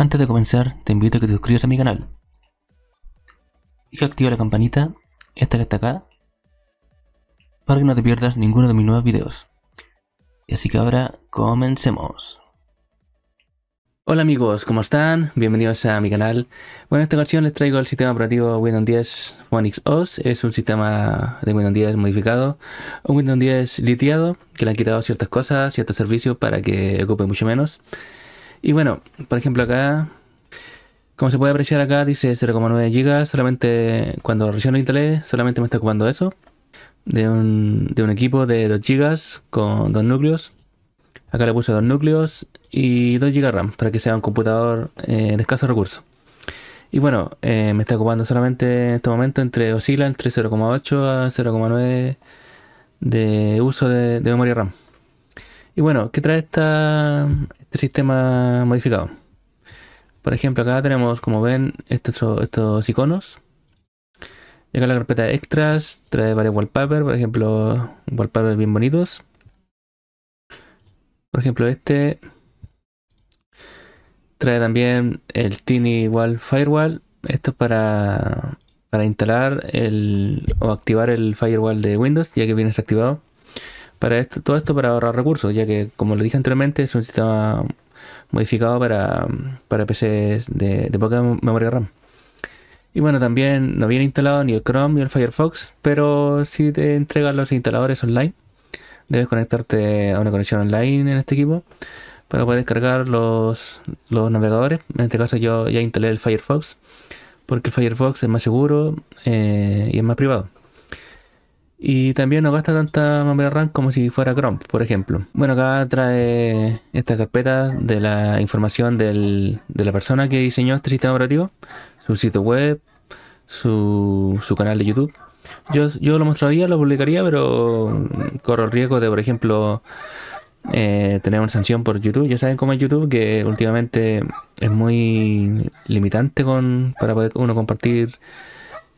Antes de comenzar, te invito a que te suscribas a mi canal y que activa la campanita, esta que está acá, para que no te pierdas ninguno de mis nuevos videos. Y Así que ahora comencemos. Hola amigos, ¿cómo están? Bienvenidos a mi canal. Bueno, en esta ocasión les traigo el sistema operativo Windows 10 Phoenix OS. Es un sistema de Windows 10 modificado, un Windows 10 litiado, que le han quitado ciertas cosas, ciertos servicios para que ocupe mucho menos. Y bueno, por ejemplo acá, como se puede apreciar acá, dice 0,9 GB, solamente cuando recién lo instalé, solamente me está ocupando eso. De un, de un equipo de 2 GB con dos núcleos. Acá le puse dos núcleos y 2 GB RAM para que sea un computador eh, de escaso recurso. Y bueno, eh, me está ocupando solamente en este momento entre oscila entre 0,8 a 0,9 de uso de memoria RAM. Y bueno, ¿qué trae este sistema modificado? Por ejemplo, acá tenemos, como ven, estos, iconos. Y acá la carpeta extras trae varios wallpapers, por ejemplo, wallpapers bien bonitos. Por ejemplo, este trae también el Tiny Wall Firewall. Esto es para, instalar el, o activar el firewall de Windows, ya que viene desactivado para esto, todo esto para ahorrar recursos, ya que como lo dije anteriormente es un sistema modificado para, para PCs de, poca memoria RAM. Y bueno, también no viene instalado ni el Chrome ni el Firefox, pero si te entregan los instaladores online, debes conectarte a una conexión online en este equipo para poder descargar los, los navegadores. En este caso yo ya instalé el Firefox, porque el Firefox es más seguro eh, y es más privado. Y también no gasta tanta memoria RAM como si fuera Chrome, por ejemplo. Bueno, acá trae esta carpeta de la información de la persona que diseñó este sistema operativo, su sitio web, su, canal de YouTube. Yo, yo lo mostraría, lo publicaría, pero corro el riesgo de, por ejemplo, eh, tener una sanción por YouTube. Ya saben cómo es YouTube, que últimamente es muy limitante para poder uno compartir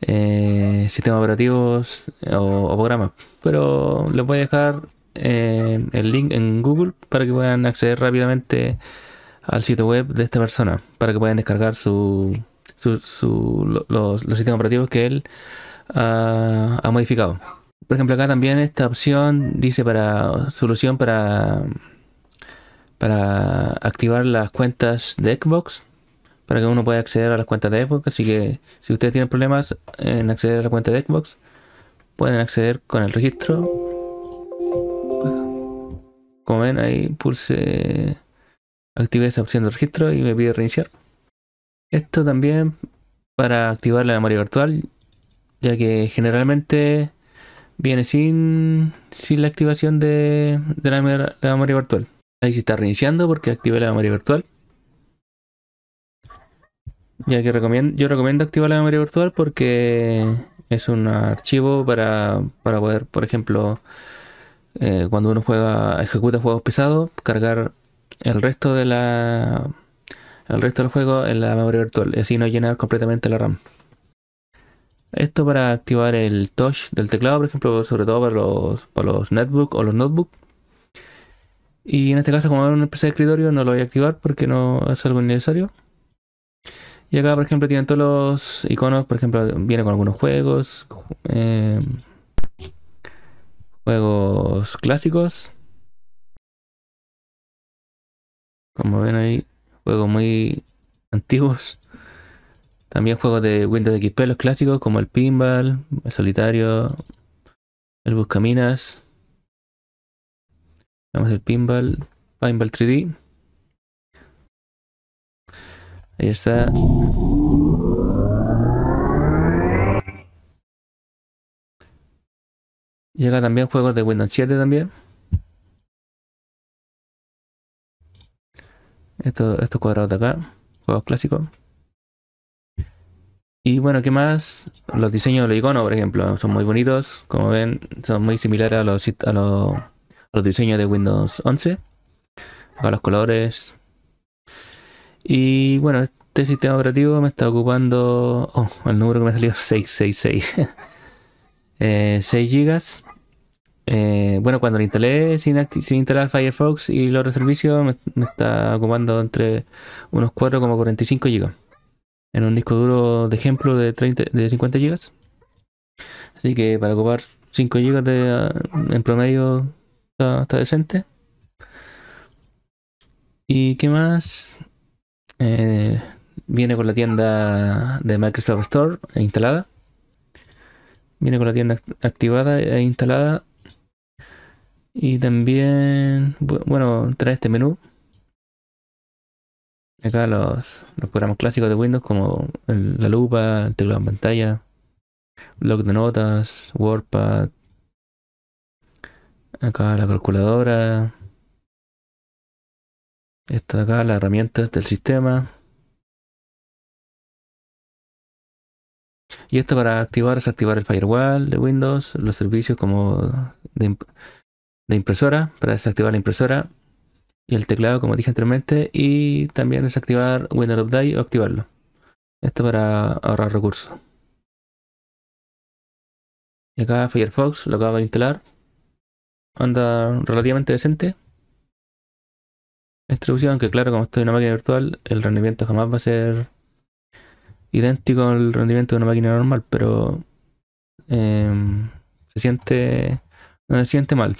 eh, sistemas operativos eh, o, programas. Pero les voy a dejar eh, el link en Google para que puedan acceder rápidamente al sitio web de esta persona, para que puedan descargar su, los, sistemas operativos que él ha modificado. Por ejemplo, acá también esta opción dice para solución para para activar las cuentas de Xbox para que uno pueda acceder a las cuentas de Xbox. Así que si ustedes tienen problemas en acceder a la cuenta de Xbox, pueden acceder con el registro. Como ven, ahí pulse Active esa opción de registro y me pide reiniciar. Esto también para activar la memoria virtual, ya que generalmente viene sin, la activación de, la, memoria virtual. Ahí si está reiniciando porque activé la memoria virtual yo recomiendo activar la memoria virtual porque es un archivo para, poder, por ejemplo, eh, cuando uno juega, ejecuta juegos pesados, cargar el resto de la el resto del juego en la memoria virtual y así no llenar completamente la RAM. Esto para activar el touch del teclado, por ejemplo, sobre todo para los, para los netbook o los notebooks. Y en este caso, como es un PC de escritorio, no lo voy a activar porque no es algo innecesario. Y acá, por ejemplo, tienen todos los iconos, por ejemplo, viene con algunos juegos, eh, juegos clásicos. Como ven ahí, juegos muy antiguos. También juegos de Windows XP, los clásicos, como el pinball, el solitario, el buscaminas. Vamos el pinball, pinball 3D. Ahí está. Llega también juegos de Windows 7 también. estos cuadrados de acá, juegos clásicos. Y bueno, ¿qué más? Los diseños de los iconos, por ejemplo, son muy bonitos. Como ven, son muy similares a los, diseños de Windows 11. Acá los colores, y bueno, este sistema operativo me está ocupando. Oh, el número que me ha salido 666. 6 GB. bueno, cuando lo instalé sin, instalar Firefox y los servicios, me, está ocupando entre unos 4,45 GB. En un disco duro de ejemplo de, 30, de 50 GB. Así que para ocupar 5 GB de, ah, en promedio está decente. ¿Y qué más? Eh, viene con la tienda de Microsoft Store eh, instalada. Viene con la tienda activada e instalada. Y también, bueno, trae este menú. Acá los, programas clásicos de Windows como la lupa, el teclado en pantalla, blog de notas, WordPad. Acá la calculadora, esta de acá, las herramientas del sistema. Y esto para activar desactivar el firewall de Windows, los servicios como de, impresora, para desactivar la impresora y el teclado como dije anteriormente y también desactivar Windows Update o activarlo. Esto para ahorrar recursos. Y acá Firefox lo acabo de instalar. Anda relativamente decente distribución, que claro, como estoy en una máquina virtual, el rendimiento jamás va a ser idéntico al rendimiento de una máquina normal, pero em, se siente. se siente mal.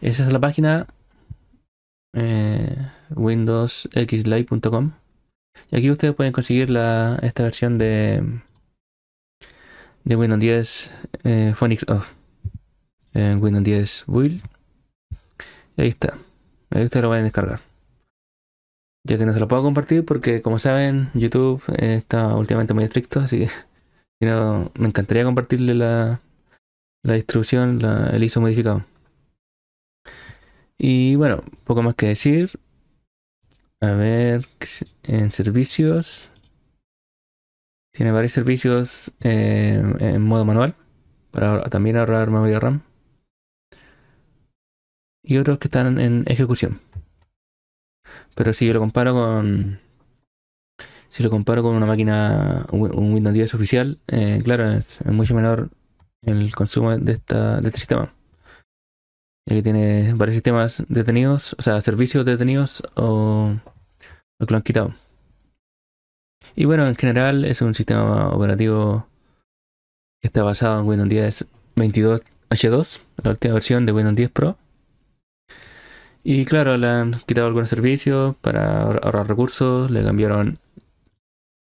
Esa es la página eh, windowsxlive.com. Y aquí ustedes pueden conseguir la, esta versión de, de Windows 10 eh, Phonics Off en eh, Windows 10 Build. Y ahí está. Ahí ustedes lo van a descargar. Ya que no se lo puedo compartir porque como saben YouTube eh, está últimamente muy estricto, así que me encantaría compartirle la, la distribución, el ISO modificado. Y bueno, poco más que decir. A ver, en servicios. Tiene varios servicios eh, en modo manual para también ahorrar memoria RAM y otros que están en ejecución. Pero si yo lo comparo con. Si lo comparo con una máquina, un Windows 10 oficial, eh, claro, es, mucho menor el consumo de, esta, de este sistema. Ya que tiene varios sistemas detenidos, o sea, servicios detenidos o, o que lo han quitado. Y bueno, en general es un sistema operativo que está basado en Windows 10 22H2, la última versión de Windows 10 Pro y claro, le han quitado algunos servicios para ahorrar recursos, le cambiaron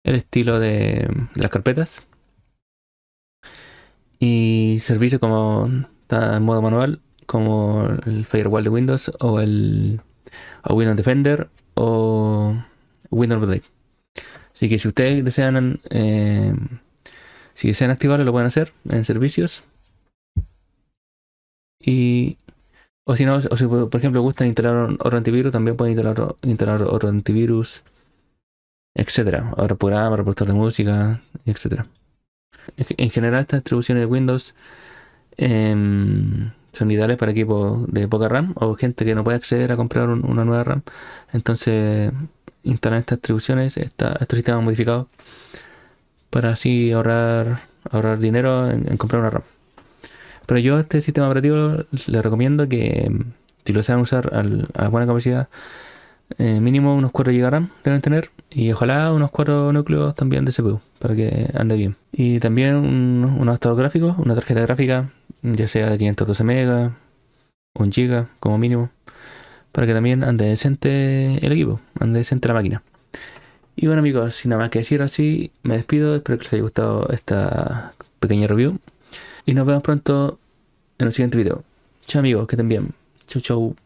el estilo de, las carpetas. Y servicios como está en modo manual, como el firewall de Windows o el Windows Defender o Windows Update. Así que si ustedes desean, eh, si desean activarlo, lo pueden hacer en servicios. Y o si no, o si por ejemplo gustan instalar otro antivirus, también pueden instalar, instalar otro antivirus, etcétera. Ahora programa, reproductor de música, etcétera. En general, estas distribuciones de Windows em, son ideales para equipos de poca RAM o gente que no puede acceder a comprar una nueva RAM. Entonces, instalan estas distribuciones, estos sistemas modificados, para así ahorrar, ahorrar dinero en comprar una RAM. Pero yo a este sistema operativo le recomiendo que mm, si lo saben usar al, a buena capacidad, eh, mínimo unos 4 GB deben tener y ojalá unos 4 núcleos también de CPU para que ande bien. Y también unos estados gráficos, una tarjeta gráfica, ya sea de 512 MB, 1 GB como mínimo, para que también ande decente el equipo, ande decente la máquina. Y bueno amigos, sin nada más que decir así, me despido, espero que les haya gustado esta pequeña review. Y nos vemos pronto en el siguiente video. Chao amigos, que estén bien. Chau chau.